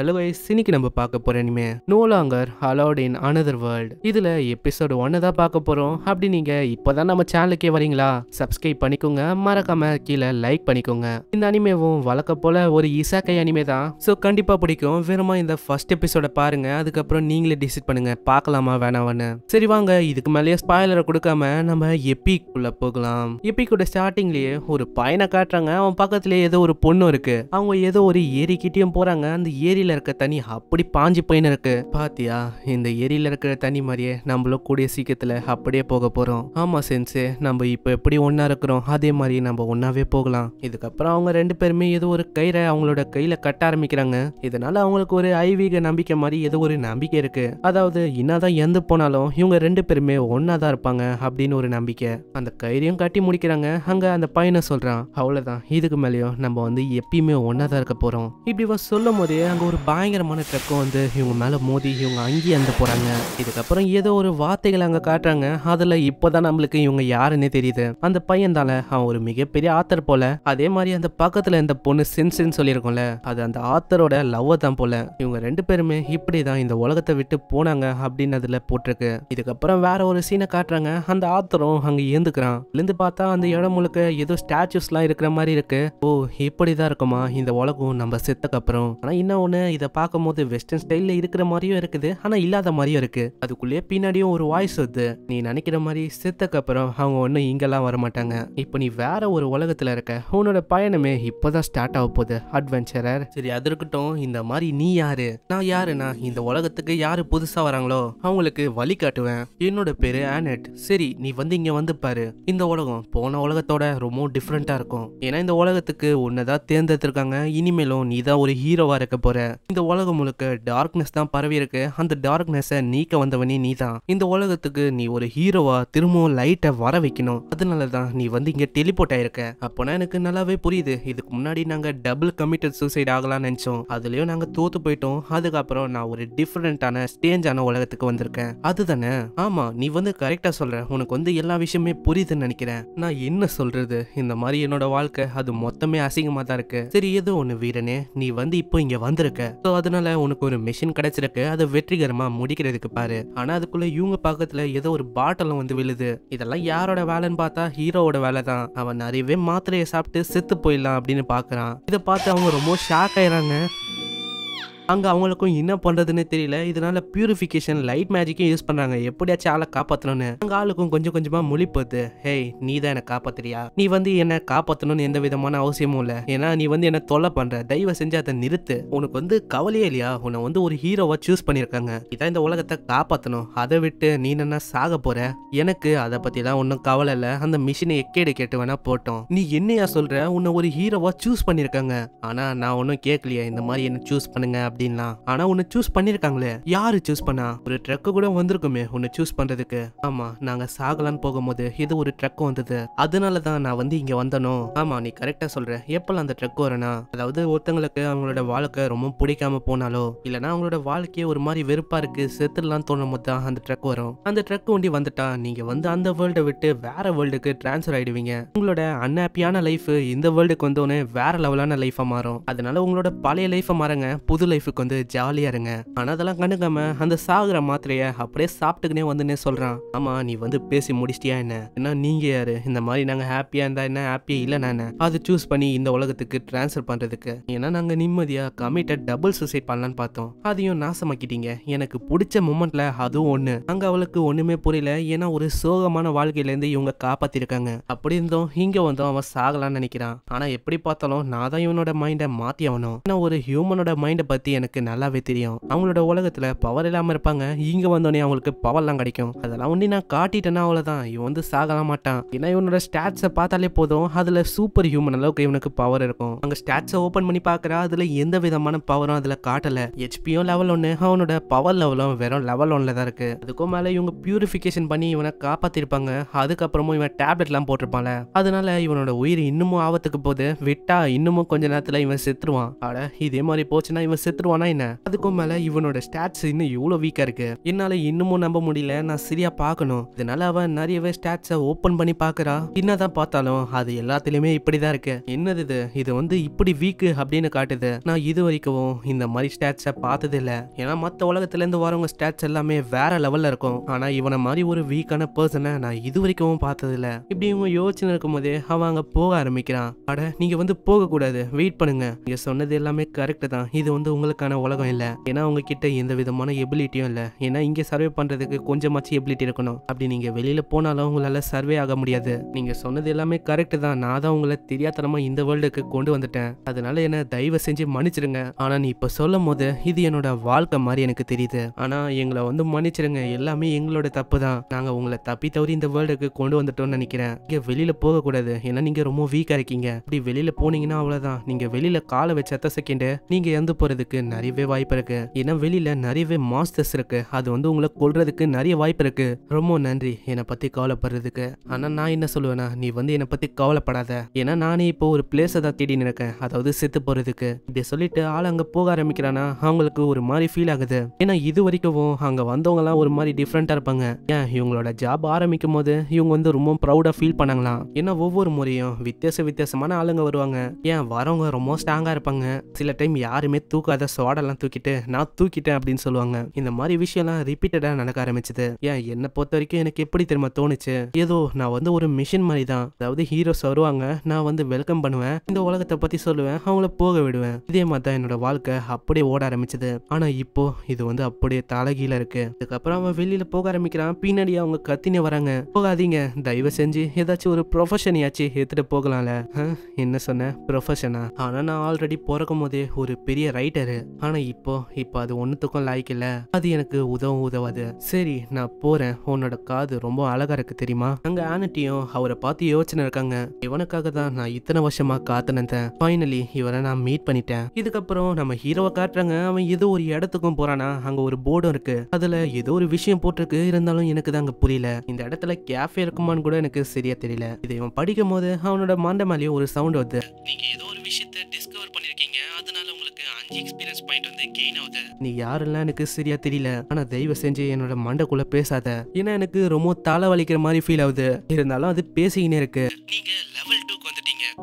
hello wise இன்னைக்கு நம்ம பார்க்க போற இனிமே longer allowed in another world இதில் எபிசோடு ஒன்னு தான் பார்க்க போகிறோம் அப்படி நீங்க இப்போதான் நம்ம சேனலுக்கே வரீங்களா சப்ஸ்கிரைப் பண்ணிக்கோங்க மறக்காம கீழே லைக் பண்ணிக்கோங்க இந்த அனிமேவும் வழக்க போல ஒரு இசாக்கை அனிமே தான் ஸோ கண்டிப்பாக பிடிக்கும் வெறுமா இந்த ஃபர்ஸ்ட் எபிசோட பாருங்கள் அதுக்கப்புறம் நீங்களே டிசைட் பண்ணுங்க பார்க்கலாமா வேணாமான்னு சரி வாங்க இதுக்கு மேலேயே ஸ்பாய்லரை கொடுக்காம நம்ம எபிக் உள்ள போகலாம் எபிக்கோட ஸ்டார்டிங்லேயே ஒரு பையனை காட்டுறாங்க அவன் பக்கத்துலேயே ஏதோ ஒரு பொண்ணு இருக்குது அவங்க ஏதோ ஒரு ஏரிக்கிட்டேயும் போகிறாங்க அந்த ஏரியில் எரியில் இருக்க தண்ணி அப்படி பாஞ்சு போயின்னு இருக்கு பாத்தியா இந்த எரியில் இருக்கிற தண்ணி மாதிரியே நம்மளும் கூடிய சீக்கிரத்தில் அப்படியே போக போகிறோம் ஆமாம் சென்சே நம்ம இப்போ எப்படி ஒன்றா இருக்கிறோம் அதே மாதிரி நம்ம ஒன்றாவே போகலாம் இதுக்கப்புறம் அவங்க ரெண்டு பேருமே ஏதோ ஒரு கயிறை அவங்களோட கையில் கட்ட ஆரம்பிக்கிறாங்க இதனால அவங்களுக்கு ஒரு ஐவீக நம்பிக்கை மாதிரி ஏதோ ஒரு நம்பிக்கை இருக்கு அதாவது என்னதான் எந்த போனாலும் இவங்க ரெண்டு பேருமே ஒன்றா தான் இருப்பாங்க அப்படின்னு ஒரு நம்பிக்கை அந்த கயிறையும் கட்டி முடிக்கிறாங்க அங்கே அந்த பையனை சொல்கிறான் அவ்வளோதான் இதுக்கு மேலேயும் நம்ம வந்து எப்பயுமே ஒன்றா தான் இருக்க போகிறோம் இப்படி சொல்லும் போதே அங்கே ஒரு ஒரு பயங்கரமான ட்ரக்கும் வந்து இவங்க மேலே மோதி இவங்க அங்கேயே அந்த போகிறாங்க இதுக்கப்புறம் ஏதோ ஒரு வார்த்தைகள் அங்கே காட்டுறாங்க அதில் இப்போ தான் நம்மளுக்கு இவங்க யாருன்னே தெரியுது அந்த பையன் அவன் ஒரு மிகப்பெரிய ஆத்தர் போல அதே மாதிரி அந்த பக்கத்தில் இந்த பொண்ணு சின்சின் சொல்லியிருக்கோம்ல அது அந்த ஆத்தரோட லவ் தான் போல இவங்க ரெண்டு பேருமே இப்படி தான் இந்த உலகத்தை விட்டு போனாங்க அப்படின்னு அதில் போட்டிருக்கு இதுக்கப்புறம் வேற ஒரு சீனை காட்டுறாங்க அந்த ஆத்தரும் அங்கே ஏந்துக்கிறான் இருந்து பார்த்தா அந்த இடம் முழுக்க ஏதோ ஸ்டாச்சுஸ்லாம் இருக்கிற மாதிரி இருக்கு ஓ இப்படி தான் இருக்குமா இந்த உலகம் நம்ம செத்தக்கப்புறம் ஆனால் இன்னும் ஒன்று ஒன்று இதை பார்க்கும்போது வெஸ்டர்ன் ஸ்டைலில் இருக்கிற மாதிரியும் இருக்குது ஆனால் இல்லாத மாதிரியும் இருக்குது அதுக்குள்ளேயே பின்னாடியும் ஒரு வாய்ஸ் வருது நீ நினைக்கிற மாதிரி சித்தக்கு அப்புறம் அவங்க ஒன்றும் இங்கெல்லாம் வரமாட்டாங்க இப்போ நீ வேற ஒரு உலகத்தில் இருக்க உன்னோட பயணமே இப்போதான் ஸ்டார்ட் ஆக போகுது அட்வென்ச்சரர் சரி அது இருக்கட்டும் இந்த மாதிரி நீ யாரு நான் யாருன்னா இந்த உலகத்துக்கு யாரு புதுசா வராங்களோ அவங்களுக்கு வழி காட்டுவேன் என்னோட பேரு ஆனட் சரி நீ வந்து இங்க வந்து பாரு இந்த உலகம் போன உலகத்தோட ரொம்ப டிஃப்ரெண்டா இருக்கும் ஏன்னா இந்த உலகத்துக்கு உன்னதான் தேர்ந்தெடுத்திருக்காங்க இனிமேலும் நீ தான் ஒரு ஹீரோவா இருக்க போற இந்த உலகம் முழுக்க டார்க்னஸ் தான் பரவி இருக்கு அந்த டார்க்னஸை நீக்க வந்தவனே நீ தான் இந்த உலகத்துக்கு நீ ஒரு ஹீரோவா திரும்பவும் லைட்டை வர வைக்கணும் அதனாலதான் நீ வந்து இங்க டெலிபோர்ட் ஆயிருக்க அப்போனா எனக்கு நல்லாவே புரியுது இதுக்கு முன்னாடி நாங்க டபுள் கமிட்டட் சூசைட் ஆகலாம்னு நினைச்சோம் அதுலயும் நாங்க தோத்து போயிட்டோம் அதுக்கப்புறம் நான் ஒரு டிஃப்ரெண்டான ஸ்டேஞ்சான உலகத்துக்கு வந்திருக்கேன் அதுதானே ஆமா நீ வந்து கரெக்டா சொல்ற உனக்கு வந்து எல்லா விஷயமே புரியுதுன்னு நினைக்கிறேன் நான் என்ன சொல்றது இந்த மாதிரி என்னோட வாழ்க்கை அது மொத்தமே அசிங்கமா தான் இருக்கு சரி ஏதோ ஒண்ணு வீரனே நீ வந்து இப்போ இங்க வந்திருக்க இருக்க ஸோ அதனால உனக்கு ஒரு மிஷின் கிடைச்சிருக்கு அதை வெற்றிகரமா முடிக்கிறதுக்கு பாரு ஆனா அதுக்குள்ள இவங்க பக்கத்துல ஏதோ ஒரு பாட்டலும் வந்து விழுது இதெல்லாம் யாரோட வேலைன்னு பார்த்தா ஹீரோவோட வேலை தான் அவன் நிறையவே மாத்திரையை சாப்பிட்டு செத்து போயிடலாம் அப்படின்னு பாக்குறான் இதை பார்த்து அவங்க ரொம்ப ஷாக் ஆயிறாங்க அங்கே அவங்களுக்கும் என்ன பண்ணுறதுன்னு தெரியல இதனால பியூரிஃபிகேஷன் லைட் மேஜிக்கும் யூஸ் பண்ணுறாங்க எப்படியாச்சும் ஆளை காப்பாற்றணும்னு அங்கே ஆளுக்கும் கொஞ்சம் கொஞ்சமாக மொழி போகுது ஹேய் நீ தான் என்னை காப்பாத்துறியா நீ வந்து என்னை காப்பாற்றணும்னு எந்த விதமான அவசியமும் இல்லை ஏன்னா நீ வந்து என்னை தொல்லை பண்ணுற தயவு செஞ்சு அதை நிறுத்து உனக்கு வந்து கவலையே இல்லையா உன்னை வந்து ஒரு ஹீரோவாக சூஸ் பண்ணியிருக்காங்க இதான் இந்த உலகத்தை காப்பாற்றணும் அதை விட்டு நீ என்ன சாக போகிற எனக்கு அதை பற்றிலாம் ஒன்றும் கவலை இல்லை அந்த மிஷினை எக்கேடு கேட்டு வேணா போட்டோம் நீ என்னையா சொல்கிற உன்னை ஒரு ஹீரோவாக சூஸ் பண்ணியிருக்காங்க ஆனால் நான் ஒன்றும் கேட்கலையா இந்த மாதிரி என்ன சூஸ் பண்ணுங்க அப்படின்லாம் ஆனா உன்னை சூஸ் பண்ணிருக்காங்களே யாரு சூஸ் பண்ணா ஒரு ட்ரக் கூட வந்திருக்குமே உன்னை சூஸ் பண்றதுக்கு ஆமா நாங்க சாகலான்னு போகும்போது இது ஒரு ட்ரக் வந்தது அதனாலதான் நான் வந்து இங்க வந்தனும் ஆமா நீ கரெக்டா சொல்ற எப்பெல்லாம் அந்த ட்ரக் வரனா அதாவது ஒருத்தங்களுக்கு அவங்களோட வாழ்க்கை ரொம்ப பிடிக்காம போனாலோ இல்லனா அவங்களோட வாழ்க்கையே ஒரு மாதிரி வெறுப்பா இருக்கு செத்துடலாம் தோணும் போது தான் அந்த ட்ரக் வரும் அந்த ட்ரக் ஒண்டி வந்துட்டா நீங்க வந்து அந்த வேர்ல்ட விட்டு வேற வேர்ல்டுக்கு டிரான்ஸ்ஃபர் ஆயிடுவீங்க உங்களோட அன்ஹாப்பியான லைஃப் இந்த வேர்ல்டுக்கு வந்தோடனே வேற லெவலான லைஃபா மாறும் அதனால உங்களோட பழைய லைஃபை மாறுங்க புது லைஃப் லைஃபுக்கு வந்து ஜாலியாக இருங்க ஆனால் அதெல்லாம் கண்டுக்காம அந்த சாகுற மாத்திரைய அப்படியே சாப்பிட்டுக்கினே வந்துன்னே சொல்கிறான் ஆமாம் நீ வந்து பேசி முடிச்சிட்டியா என்ன ஏன்னா நீங்கள் யார் இந்த மாதிரி நாங்கள் ஹாப்பியாக இருந்தால் என்ன ஹாப்பியே இல்லை நான் அதை சூஸ் பண்ணி இந்த உலகத்துக்கு ட்ரான்ஸ்ஃபர் பண்ணுறதுக்கு ஏன்னா நாங்கள் நிம்மதியாக கமிட்டட் டபுள் சூசைட் பண்ணலான்னு பார்த்தோம் அதையும் நாசமாக்கிட்டீங்க எனக்கு பிடிச்ச மூமெண்ட்ல அதுவும் ஒன்று அங்கே அவளுக்கு ஒன்றுமே புரியல ஏன்னா ஒரு சோகமான வாழ்க்கையிலேருந்து இவங்க காப்பாற்றிருக்காங்க அப்படி இருந்தும் இங்கே வந்தோம் அவன் சாகலான்னு நினைக்கிறான் ஆனால் எப்படி பார்த்தாலும் நான் தான் இவனோட மைண்டை மாற்றி ஆகணும் ஏன்னா ஒரு ஹியூமனோட மைண்டை பற்றி எனக்கு நல்லாவே தெரியும் அவங்களோட உலகத்தில் பவர் இல்லாமல் இருப்பாங்க இங்கே வந்தோடனே அவங்களுக்கு பவர்லாம் கிடைக்கும் அதெல்லாம் ஒன்றி நான் காட்டிட்டேன்னா அவ்வளவுதான் இவன் வந்து சாகலாம் மாட்டான் ஏன்னா இவனோட ஸ்டாட்ஸை பார்த்தாலே போதும் அதில் சூப்பர் ஹியூமன் அளவுக்கு இவனுக்கு பவர் இருக்கும் அங்க ஸ்டாட்ஸை ஓப்பன் பண்ணி பாக்குறா அதில் எந்த விதமான பவரும் அதில் காட்டலை ஹெச்பியும் லெவல் ஒன்று அவனோட பவர் லெவலும் வெறும் லெவல் ஒன்ல தான் இருக்கு அதுக்கும் மேலே இவங்க பியூரிஃபிகேஷன் பண்ணி இவனை காப்பாத்திருப்பாங்க அதுக்கப்புறமும் இவன் டேப்லெட்லாம் போட்டிருப்பான்ல அதனால இவனோட உயிர் இன்னமும் ஆபத்துக்கு போது விட்டா இன்னமும் கொஞ்ச நேரத்தில் இவன் செத்துருவான் ஆட இதே மாதிரி போச்சுன்னா இவன் செத்துருவான் ஆயிடுவானா என்ன அதுக்கும் மேல இவனோட ஸ்டாட்ஸ் இன்னும் இவ்வளவு வீக்கா இருக்கு என்னால இன்னமும் நம்ப முடியல நான் சரியா பாக்கணும் இதனால அவன் நிறையவே ஸ்டாட்ஸை ஓப்பன் பண்ணி பாக்குறா என்னதான் பார்த்தாலும் அது எல்லாத்துலயுமே இப்படிதான் இருக்கு என்னது இது இது வந்து இப்படி வீக்கு அப்படின்னு காட்டுது நான் இது வரைக்கும் இந்த மாதிரி ஸ்டாட்ஸை பார்த்தது இல்ல ஏன்னா மத்த உலகத்துல இருந்து வரவங்க ஸ்டாட்ஸ் எல்லாமே வேற லெவல்ல இருக்கும் ஆனா இவனை மாதிரி ஒரு வீக்கான பர்சனை நான் இது வரைக்கும் பார்த்தது இல்லை இப்படி இவன் யோசனை இருக்கும் போதே அவன் அங்க போக ஆரம்பிக்கிறான் அட நீங்க வந்து போக கூடாது வெயிட் பண்ணுங்க நீங்க சொன்னது எல்லாமே கரெக்ட் தான் இது வந்து உங்களுக்கு அவங்களுக்கான உலகம் இல்லை ஏன்னா அவங்க கிட்ட எந்த விதமான எபிலிட்டியும் இல்லை ஏன்னா இங்கே சர்வே பண்ணுறதுக்கு கொஞ்சமாச்சும் எபிலிட்டி இருக்கணும் அப்படி நீங்கள் வெளியில் போனாலும் உங்களால் சர்வே ஆக முடியாது நீங்கள் சொன்னது எல்லாமே கரெக்டு தான் நான் தான் உங்களை தெரியாதனமாக இந்த வேர்ல்டுக்கு கொண்டு வந்துட்டேன் அதனால என்ன தயவு செஞ்சு மன்னிச்சிடுங்க ஆனால் நீ இப்போ சொல்லும் போது இது என்னோட வாழ்க்கை மாதிரி எனக்கு தெரியுது ஆனால் எங்களை வந்து மன்னிச்சிடுங்க எல்லாமே எங்களோட தப்பு தான் நாங்கள் உங்களை தப்பி தவறி இந்த வேர்ல்டுக்கு கொண்டு வந்துட்டோம்னு நினைக்கிறேன் இங்கே வெளியில் போகக்கூடாது ஏன்னா நீங்கள் ரொம்ப வீக்காக இருக்கீங்க அப்படி வெளியில் போனீங்கன்னா அவ்வளோதான் நீங்கள் வெளியில் காலை வச்சு வச்ச செகண்டு நீங்கள் இறந்து போகிறதுக்கு கொள்றதுக்கு நிறையவே வாய்ப்பு இருக்கு ஏன்னா வெளியில நிறையவே மாஸ்டர்ஸ் இருக்கு அது வந்து உங்களை கொள்றதுக்கு நிறைய வாய்ப்பு இருக்கு ரொம்ப நன்றி என்னை பத்தி கவலைப்படுறதுக்கு ஆனா நான் என்ன சொல்லுவேன்னா நீ வந்து என்னை பத்தி கவலைப்படாத ஏன்னா நானே இப்போ ஒரு பிளேஸை தான் தேடி இருக்கேன் அதாவது செத்து போறதுக்கு இப்படி சொல்லிட்டு ஆள் அங்க போக ஆரம்பிக்கிறானா அவங்களுக்கு ஒரு மாதிரி ஃபீல் ஆகுது ஏன்னா இது வரைக்கும் அங்க எல்லாம் ஒரு மாதிரி டிஃப்ரெண்டா இருப்பாங்க ஏன் இவங்களோட ஜாப் ஆரம்பிக்கும் போது இவங்க வந்து ரொம்ப ப்ரௌடா ஃபீல் பண்ணாங்களாம் ஏன்னா ஒவ்வொரு முறையும் வித்தியாச வித்தியாசமான ஆளுங்க வருவாங்க ஏன் வரவங்க ரொம்ப ஸ்ட்ராங்கா இருப்பாங்க சில டைம் யாருமே தூக்காத சுவாடெல்லாம் தூக்கிட்டு நான் தூக்கிட்டேன் அப்படின்னு சொல்லுவாங்க இந்த மாதிரி விஷயம்லாம் ரிப்பீட்டடாக நடக்க ஆரம்பிச்சது ஏன் என்னை பொறுத்த வரைக்கும் எனக்கு எப்படி திரும்ப தோணுச்சு ஏதோ நான் வந்து ஒரு மிஷின் மாதிரி தான் அதாவது ஹீரோஸ் வருவாங்க நான் வந்து வெல்கம் பண்ணுவேன் இந்த உலகத்தை பற்றி சொல்லுவேன் அவங்கள போக விடுவேன் இதே மாதிரி தான் என்னோட வாழ்க்கை அப்படியே ஓட ஆரம்பிச்சது ஆனால் இப்போ இது வந்து அப்படியே தலகீழ இருக்கு அதுக்கப்புறம் அவன் வெளியில போக ஆரம்பிக்கிறான் பின்னாடி அவங்க கத்தினே வராங்க போகாதீங்க தயவு செஞ்சு ஏதாச்சும் ஒரு ப்ரொஃபஷனையாச்சு எடுத்துட்டு போகலாம்ல என்ன சொன்ன ப்ரொஃபஷனா ஆனால் நான் ஆல்ரெடி பிறக்கும் போதே ஒரு பெரிய ரைட்டரு ஆனா இப்போ இப்போ அது ஒன்னுத்துக்கும் லாய்க்கு இல்ல அது எனக்கு உதவும் உதவாது சரி நான் போறேன் உன்னோட காது ரொம்ப அழகா இருக்கு தெரியுமா அங்க ஆனட்டியும் அவரை பார்த்து யோசனை இருக்காங்க இவனுக்காக தான் நான் இத்தனை வருஷமா காத்துனந்தேன் ஃபைனலி இவரை நான் மீட் பண்ணிட்டேன் இதுக்கப்புறம் நம்ம ஹீரோவை காட்டுறாங்க அவன் ஏதோ ஒரு இடத்துக்கும் போறானா அங்க ஒரு போர்டும் இருக்கு அதுல ஏதோ ஒரு விஷயம் போட்டிருக்கு இருந்தாலும் எனக்கு தான் அங்க புரியல இந்த இடத்துல கேஃபே இருக்குமான்னு கூட எனக்கு சரியா தெரியல இதை இவன் படிக்கும் போது அவனோட மாண்ட ஒரு சவுண்ட் வந்து நீங்க ஏதோ ஒரு விஷயத்த டிஸ்கவர் அஞ்சு எக்ஸ்பீரியன்ஸ் பாயிண்ட் வந்து கெயின் ஆகுது நீ யாரெல்லாம் எனக்கு சரியா தெரியல ஆனா தயவு செஞ்சு என்னோட மண்டக்குள்ள பேசாத ஏன்னா எனக்கு ரொம்ப தலை வலிக்கிற மாதிரி ஃபீல் ஆகுது இருந்தாலும் அது பேசிக்கினே இருக்கு நீங்க லெவல்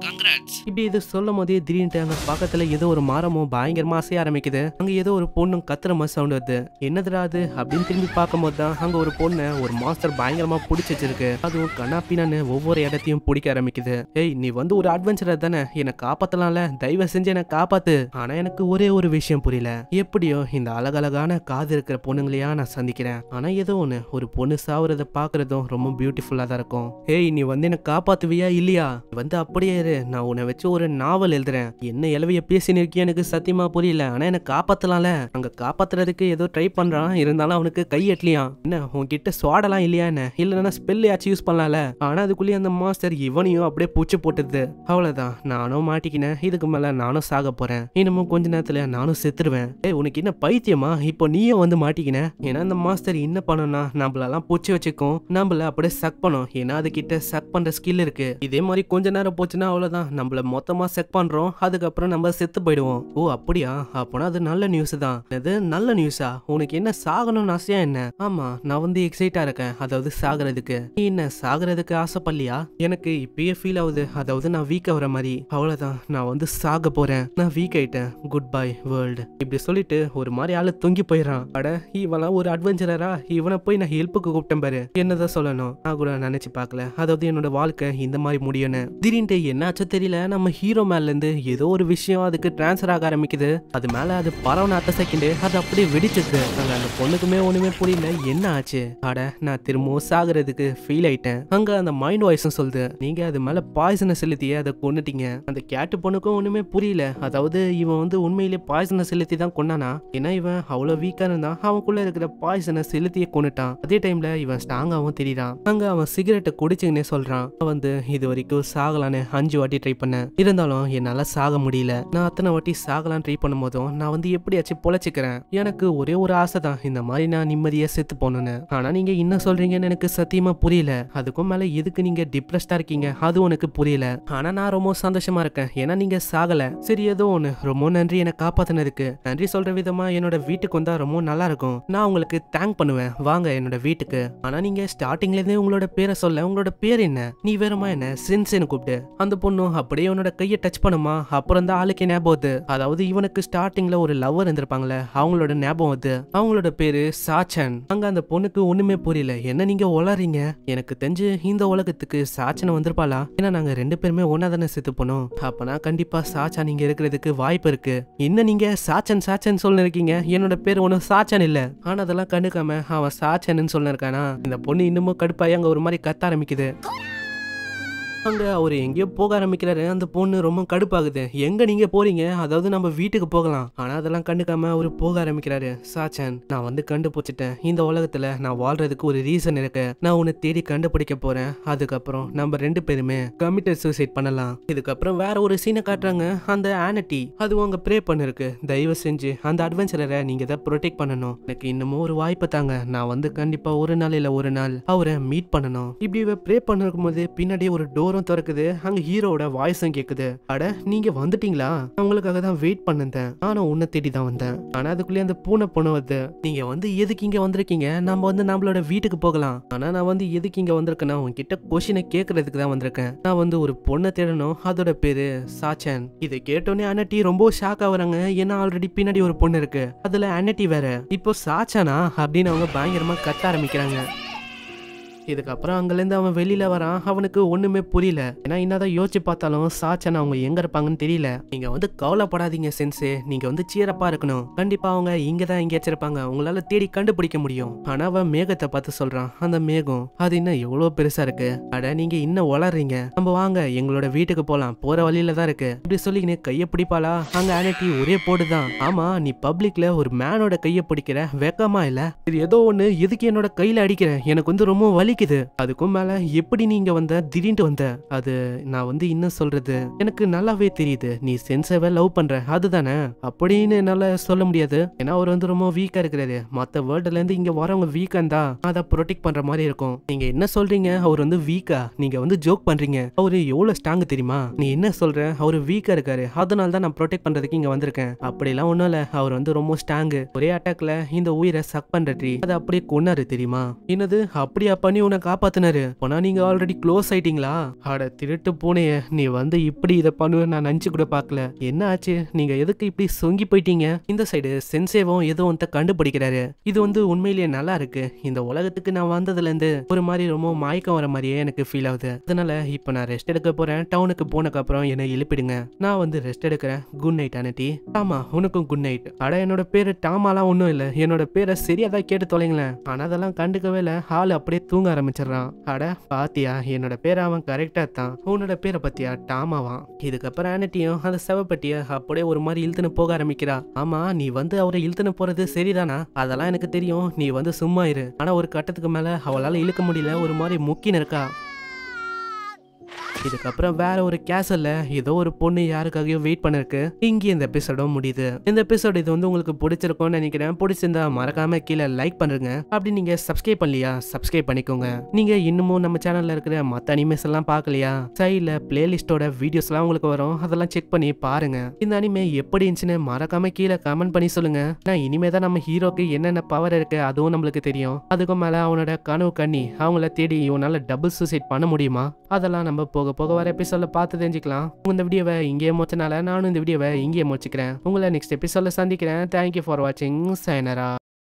கங்க்ராட்ஸ் இப்படி இது சொல்லும் போதே திடீர்னு அங்க பக்கத்துல ஏதோ ஒரு மரமும் பயங்கரமா அசைய ஆரம்பிக்குது அங்க ஏதோ ஒரு பொண்ணும் கத்துற மாதிரி சவுண்ட் வருது என்னதுடா அது அப்படின்னு திரும்பி பார்க்கும்போது தான் அங்க ஒரு பொண்ணு ஒரு மாஸ்டர் பயங்கரமா பிடிச்சி வச்சிருக்கு அதுவும் கண்ணாப்பினான்னு ஒவ்வொரு இடத்தையும் பிடிக்க ஆரம்பிக்குது ஏய் நீ வந்து ஒரு அட்வென்ச்சரர் தானே என்னை காப்பாத்தலாம்ல தயவு செஞ்சு என்ன காப்பாத்து ஆனா எனக்கு ஒரே ஒரு விஷயம் புரியல எப்படியோ இந்த அழகழகான காது இருக்கிற பொண்ணுங்களையா நான் சந்திக்கிறேன் ஆனா ஏதோ ஒன்று ஒரு பொண்ணு சாவுறத பாக்குறதும் ரொம்ப பியூட்டிஃபுல்லா தான் இருக்கும் ஏய் நீ வந்து என்ன காப்பாத்துவியா இல்லையா வந்து அப்படியே எழுதிரு நான் உன்னை வச்சு ஒரு நாவல் எழுதுறேன் என்ன பேசினு பேசினிருக்கிய எனக்கு சத்தியமா புரியல ஆனா என்ன காப்பாத்தலாம்ல அங்க காப்பாத்துறதுக்கு ஏதோ ட்ரை பண்றான் இருந்தாலும் அவனுக்கு கை அட்லியா என்ன உன்கிட்ட சுவாடலாம் இல்லையா என்ன இல்லன்னா ஸ்பெல் யாச்சும் யூஸ் பண்ணலாம்ல ஆனா அதுக்குள்ளேயே அந்த மாஸ்டர் இவனையும் அப்படியே பூச்சி போட்டுது அவ்வளவுதான் நானும் மாட்டிக்கினேன் இதுக்கு மேல நானும் சாக போறேன் இன்னமும் கொஞ்ச நேரத்துல நானும் செத்துருவேன் ஏ உனக்கு என்ன பைத்தியமா இப்போ நீயும் வந்து மாட்டிக்கின ஏன்னா அந்த மாஸ்டர் என்ன பண்ணனா நம்மளெல்லாம் பூச்சி வச்சுக்கும் நம்மள அப்படியே சக் பண்ணும் ஏன்னா அது கிட்ட சக் பண்ற ஸ்கில் இருக்கு இதே மாதிரி கொஞ்ச நேரம் போச்சுன்னா அவ்வளோதான் நம்மள மொத்தமாக செக் பண்ணுறோம் அதுக்கப்புறம் நம்ம செத்து போயிடுவோம் ஓ அப்படியா அப்போனா அது நல்ல நியூஸ் தான் அது நல்ல நியூஸா உனக்கு என்ன சாகணும்னு ஆசையா என்ன ஆமா நான் வந்து எக்ஸைட்டா இருக்கேன் அதாவது சாகிறதுக்கு நீ என்ன சாகிறதுக்கு ஆசைப்படலையா எனக்கு இப்பயே ஃபீல் ஆகுது அதாவது நான் வீக் ஆகிற மாதிரி அவ்வளோதான் நான் வந்து சாக போறேன் நான் வீக் ஆயிட்டேன் குட் பை வேர்ல்டு இப்படி சொல்லிட்டு ஒரு மாதிரி ஆளு தொங்கி போயிடறான் அட இவெல்லாம் ஒரு அட்வென்ச்சரரா இவனை போய் நான் ஹெல்ப்புக்கு கூப்பிட்டேன் பாரு என்னதான் சொல்லணும் நான் கூட நினைச்சு பார்க்கல அதாவது என்னோட வாழ்க்கை இந்த மாதிரி முடியும்னு திடீர்னு என்ன என்னாச்சோ தெரியல நம்ம ஹீரோ மேலேருந்து ஏதோ ஒரு விஷயம் அதுக்கு டிரான்ஸ்ஃபர் ஆக ஆரம்பிக்குது அது மேலே அது பரவன அத்த செகண்டு அது அப்படியே வெடிச்சிருக்கு அங்கே அந்த பொண்ணுக்குமே ஒன்றுமே புரியல என்ன ஆச்சு அட நான் திரும்பவும் சாகுறதுக்கு ஃபீல் ஆயிட்டேன் அங்கே அந்த மைண்ட் வாய்ஸும் சொல்லுது நீங்கள் அது மேலே பாய்சனை செலுத்தி அதை கொண்டுட்டீங்க அந்த கேட்டு பொண்ணுக்கும் ஒன்றுமே புரியல அதாவது இவன் வந்து உண்மையிலே பாய்சனை செலுத்தி தான் கொண்டானா ஏன்னா இவன் அவ்வளோ வீக்காக இருந்தான் அவனுக்குள்ளே இருக்கிற பாய்சனை செலுத்தியே கொண்டுட்டான் அதே டைமில் இவன் ஸ்ட்ராங்காகவும் தெரியுறான் அங்கே அவன் சிகரெட்டை குடிச்சுங்கன்னே சொல்கிறான் வந்து இது வரைக்கும் சாகலான்னு அஞ்சு வாட்டி ட்ரை பண்ணேன் இருந்தாலும் என்னால் சாக முடியல நான் அத்தனை வாட்டி சாகலாம் ட்ரை பண்ணும் போதும் நான் வந்து எப்படியாச்சும் பொழைச்சிக்கிறேன் எனக்கு ஒரே ஒரு ஆசை தான் இந்த மாதிரி நான் நிம்மதியா செத்து போனேன்னு ஆனா நீங்க என்ன சொல்றீங்கன்னு எனக்கு சத்தியமா புரியல அதுக்கும் மேல எதுக்கு நீங்க டிப்ரெஸ்டா இருக்கீங்க அது உனக்கு புரியல ஆனா நான் ரொம்ப சந்தோஷமா இருக்கேன் ஏன்னா நீங்க சாகல சரி ஏதோ ஒண்ணு ரொம்ப நன்றி என்னை காப்பாத்தினதுக்கு நன்றி சொல்ற விதமா என்னோட வீட்டுக்கு வந்தால் ரொம்ப நல்லா இருக்கும் நான் உங்களுக்கு தேங்க் பண்ணுவேன் வாங்க என்னோட வீட்டுக்கு ஆனா நீங்க ஸ்டார்டிங்ல இருந்தே உங்களோட பேரை சொல்ல உங்களோட பேர் என்ன நீ வேறமா என்ன சின்சேன்னு கூப்பிட்டு அந்த அந்த பொண்ணும் அப்படியே அவனோட கையை டச் பண்ணுமா அப்புறம் தான் ஆளுக்கு ஞாபகம் வருது அதாவது இவனுக்கு ஸ்டார்டிங்ல ஒரு லவ்வர் இருந்திருப்பாங்களே அவங்களோட ஞாபகம் வருது அவங்களோட பேரு சாச்சன் அங்க அந்த பொண்ணுக்கு ஒண்ணுமே புரியல என்ன நீங்க உளறீங்க எனக்கு தெரிஞ்சு இந்த உலகத்துக்கு சாச்சனை வந்திருப்பாளா ஏன்னா நாங்க ரெண்டு பேருமே ஒன்னா தானே செத்து போனோம் அப்பனா கண்டிப்பா சாச்சான் இங்க இருக்கிறதுக்கு வாய்ப்பு இருக்கு என்ன நீங்க சாச்சன் சாச்சன் சொல்ல இருக்கீங்க என்னோட பேர் ஒன்னும் சாச்சன் இல்ல ஆனா அதெல்லாம் கண்டுக்காம அவன் சாச்சன்னு சொல்ல இந்த பொண்ணு இன்னமும் கடுப்பாயி அங்க ஒரு மாதிரி கத்த ஆரம்பிக்குது அங்க அவர் எங்கேயோ போக ஆரம்பிக்கிறாரு அந்த பொண்ணு ரொம்ப கடுப்பாகுது எங்க நீங்க போறீங்க அதாவது நம்ம வீட்டுக்கு போகலாம் ஆனா அதெல்லாம் கண்டுக்காம அவரு போக ஆரம்பிக்கிறாரு சாச்சன் நான் வந்து கண்டுபிடிச்சிட்டேன் இந்த உலகத்துல நான் வாழ்றதுக்கு ஒரு ரீசன் இருக்கு நான் உன்னை தேடி கண்டுபிடிக்க போறேன் அதுக்கப்புறம் நம்ம ரெண்டு பேருமே கமிட்டட் சூசைட் பண்ணலாம் இதுக்கப்புறம் வேற ஒரு சீனை காட்டுறாங்க அந்த ஆனட்டி அது உங்க ப்ரே பண்ணிருக்கு தயவு செஞ்சு அந்த அட்வென்ச்சரரை நீங்க தான் ப்ரொடெக்ட் பண்ணணும் எனக்கு இன்னமும் ஒரு வாய்ப்பு தாங்க நான் வந்து கண்டிப்பா ஒரு நாள் இல்ல ஒரு நாள் அவரை மீட் பண்ணணும் இப்படி ப்ரே பண்ணிருக்கும் போது பின்னாடியே ஒரு டோர் டோரும் திறக்குது அங்க ஹீரோட வாய்ஸும் கேக்குது அட நீங்க வந்துட்டீங்களா உங்களுக்காக தான் வெயிட் பண்ணிருந்தேன் நானும் உன்னை தேடி தான் வந்தேன் ஆனா அதுக்குள்ளே அந்த பூனை பொண்ணு வந்து நீங்க வந்து எதுக்கு இங்க வந்திருக்கீங்க நம்ம வந்து நம்மளோட வீட்டுக்கு போகலாம் ஆனா நான் வந்து எதுக்கு இங்க வந்திருக்கேன்னா உங்ககிட்ட கொஷினை கேட்கறதுக்கு தான் வந்திருக்கேன் நான் வந்து ஒரு பொண்ணை தேடணும் அதோட பேரு சாச்சன் இதை கேட்டோன்னே அன்னட்டி ரொம்ப ஷாக் ஆகுறாங்க ஏன்னா ஆல்ரெடி பின்னாடி ஒரு பொண்ணு இருக்கு அதுல அன்னட்டி வேற இப்போ சாச்சானா அப்படின்னு அவங்க பயங்கரமா கத்த ஆரம்பிக்கிறாங்க இதுக்கப்புறம் அங்கேருந்து அவன் வெளியில வரான் அவனுக்கு ஒண்ணுமே புரியல ஏன்னா என்னதான் யோசிச்சு பார்த்தாலும் சாச்சன் அவங்க எங்கே இருப்பாங்கன்னு தெரியல நீங்க வந்து கவலைப்படாதீங்க சென்ஸே நீங்கள் வந்து சீரப்பா இருக்கணும் கண்டிப்பா அவங்க இங்கே தான் எங்கேயாச்சும் இருப்பாங்க தேடி கண்டுபிடிக்க முடியும் ஆனால் அவன் மேகத்தை பார்த்து சொல்றான் அந்த மேகம் அது இன்னும் எவ்வளவு பெருசா இருக்கு அட நீங்க இன்னும் வளர்றீங்க நம்ம வாங்க எங்களோட வீட்டுக்கு போகலாம் போற வழியில தான் இருக்கு இப்படி நீ கையை பிடிப்பாளா அங்க அன்னைக்கு ஒரே போடுதான் தான் நீ பப்ளிக்ல ஒரு மேனோட கையை பிடிக்கிற வெக்கமா இல்லை இது ஏதோ ஒண்ணு எதுக்கு என்னோட கையில் அடிக்கிற எனக்கு வந்து ரொம்ப வலி பசிக்குது அதுக்கும் மேல எப்படி நீங்க வந்த திடீர்னு வந்த அது நான் வந்து இன்னும் சொல்றது எனக்கு நல்லாவே தெரியுது நீ சென்சவ லவ் பண்ற அதுதானே அப்படின்னு என்னால சொல்ல முடியாது ஏன்னா அவர் வந்து ரொம்ப வீக்கா இருக்கிறாரு மத்த வேர்ல்டுல இருந்து இங்க வரவங்க வீக்கா இருந்தா அதை ப்ரொடெக்ட் பண்ற மாதிரி இருக்கும் நீங்க என்ன சொல்றீங்க அவர் வந்து வீக்கா நீங்க வந்து ஜோக் பண்றீங்க அவரு எவ்வளவு ஸ்ட்ராங் தெரியுமா நீ என்ன சொல்ற அவரு வீக்கா இருக்காரு அதனால தான் நான் ப்ரொடெக்ட் பண்றதுக்கு இங்க வந்திருக்கேன் எல்லாம் ஒண்ணும் இல்ல அவர் வந்து ரொம்ப ஸ்ட்ராங் ஒரே அட்டாக்ல இந்த உயிரை சக் பண்றி அதை அப்படியே கொண்டாரு தெரியுமா என்னது அப்படியா பண்ணி இவனை காப்பாத்தினாரு ஆனா நீங்க ஆல்ரெடி க்ளோஸ் ஆயிட்டீங்களா அட திருட்டு பூனைய நீ வந்து இப்படி இதை பண்ணுவ நான் நினைச்சு கூட பார்க்கல என்ன ஆச்சு நீங்க எதுக்கு இப்படி சொங்கி போயிட்டீங்க இந்த சைடு சென்சேவும் ஏதோ ஒன்றை கண்டுபிடிக்கிறாரு இது வந்து உண்மையிலேயே நல்லா இருக்கு இந்த உலகத்துக்கு நான் வந்ததுல இருந்து ஒரு மாதிரி ரொம்ப மயக்கம் வர மாதிரியே எனக்கு ஃபீல் ஆகுது அதனால இப்போ நான் ரெஸ்ட் எடுக்க போறேன் டவுனுக்கு போனக்கு அப்புறம் என்னை எழுப்பிடுங்க நான் வந்து ரெஸ்ட் எடுக்கிறேன் குட் நைட் அனட்டி ஆமா உனக்கும் குட் நைட் அட என்னோட பேரு டாமாலாம் ஒன்றும் இல்லை என்னோட பேரை சரியா கேட்டு தொலைங்களேன் ஆனால் அதெல்லாம் கண்டுக்கவே இல்லை ஆள் அப்படியே தூங்க ஆரம்பிச்சிடுறான் அட பாத்தியா என்னோட பேர் அவன் கரெக்டாக தான் உன்னோட பேரை பத்தியா டாமாவான் இதுக்கப்புறம் ஆனட்டியும் அந்த செவப்பட்டிய அப்படியே ஒரு மாதிரி இழுத்துன்னு போக ஆரம்பிக்கிறா ஆமா நீ வந்து அவரை இழுத்துன்னு போறது சரிதானா அதெல்லாம் எனக்கு தெரியும் நீ வந்து சும்மா இரு ஆனா ஒரு கட்டத்துக்கு மேல அவளால இழுக்க முடியல ஒரு மாதிரி முக்கின்னு இருக்கா இதுக்கப்புறம் வேற ஒரு கேசல்ல ஏதோ ஒரு பொண்ணு யாருக்காகவே வெயிட் பண்ணிருக்கு இங்க இந்த எபிசோடும் முடியுது இந்த எபிசோடு இது வந்து உங்களுக்கு பிடிச்சிருக்கும்னு நினைக்கிறேன் பிடிச்சிருந்தா மறக்காம கீழே லைக் பண்ணுங்க அப்படி நீங்க சப்ஸ்கிரைப் பண்ணலையா சப்ஸ்கிரைப் பண்ணிக்கோங்க நீங்க இன்னமும் நம்ம சேனல்ல இருக்கிற மத்த அனிமேஸ் எல்லாம் பாக்கலையா சைட்ல பிளேலிஸ்டோட வீடியோஸ் எல்லாம் உங்களுக்கு வரும் அதெல்லாம் செக் பண்ணி பாருங்க இந்த அனிமே எப்படி இருந்துச்சுன்னு மறக்காம கீழே கமெண்ட் பண்ணி சொல்லுங்க நான் இனிமேதான் தான் நம்ம ஹீரோக்கு என்னென்ன பவர் இருக்கு அதுவும் நம்மளுக்கு தெரியும் அதுக்கு மேல அவனோட கனவு கண்ணி அவங்கள தேடி இவனால டபுள் சூசைட் பண்ண முடியுமா அதெல்லாம் நம்ம போக போக வர எபிசோட பார்த்து தெரிஞ்சுக்கலாம் இந்த வீடியோவை இங்கேயே மோச்சனால நானும் இந்த வீடியோவை இங்கேயே மோச்சிக்கிறேன் உங்களை நெக்ஸ்ட் எபிசோட சந்திக்கிறேன் தேங்க்யூ ஃபார் வாட்சிங் சைனரா